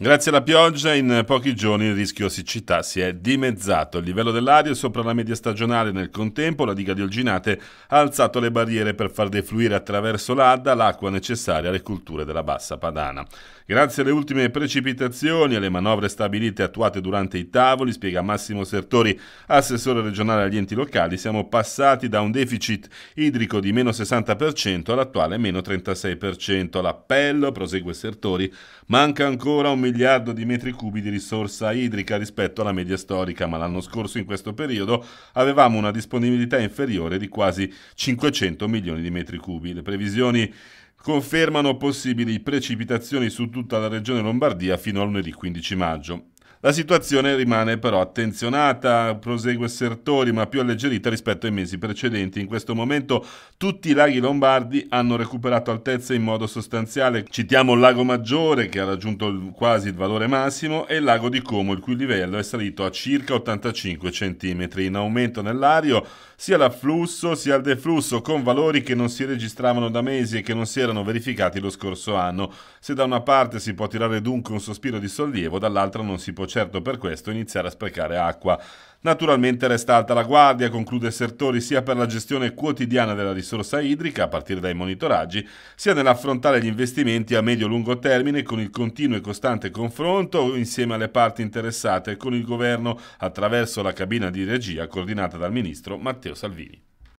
Grazie alla pioggia, in pochi giorni il rischio siccità si è dimezzato. Il livello dell'aria è sopra la media stagionale. Nel contempo, la diga di Olginate ha alzato le barriere per far defluire attraverso l'Adda l'acqua necessaria alle culture della bassa padana. Grazie alle ultime precipitazioni e alle manovre stabilite e attuate durante i tavoli, spiega Massimo Sertori, assessore regionale agli enti locali, siamo passati da un deficit idrico di meno 60% all'attuale meno 36%. L'appello, prosegue Sertori, manca ancora un miliardo di metri cubi di risorsa idrica rispetto alla media storica, ma l'anno scorso in questo periodo avevamo una disponibilità inferiore di quasi 500 milioni di metri cubi. Le previsioni confermano possibili precipitazioni su tutta la regione Lombardia fino a lunedì 15 maggio. La situazione rimane però attenzionata, prosegue Sertori, ma più alleggerita rispetto ai mesi precedenti. In questo momento tutti i laghi lombardi hanno recuperato altezza in modo sostanziale. Citiamo il lago Maggiore che ha raggiunto quasi il valore massimo e il lago di Como il cui livello è salito a circa 85 cm. In aumento nell'ario sia l'afflusso sia il deflusso con valori che non si registravano da mesi e che non si erano verificati lo scorso anno. Se da una parte si può tirare dunque un sospiro di sollievo, dall'altra non si può può certo per questo iniziare a sprecare acqua. Naturalmente resta alta la guardia, conclude Sertori, sia per la gestione quotidiana della risorsa idrica, a partire dai monitoraggi, sia nell'affrontare gli investimenti a medio-lungo termine con il continuo e costante confronto insieme alle parti interessate e con il governo attraverso la cabina di regia coordinata dal ministro Matteo Salvini.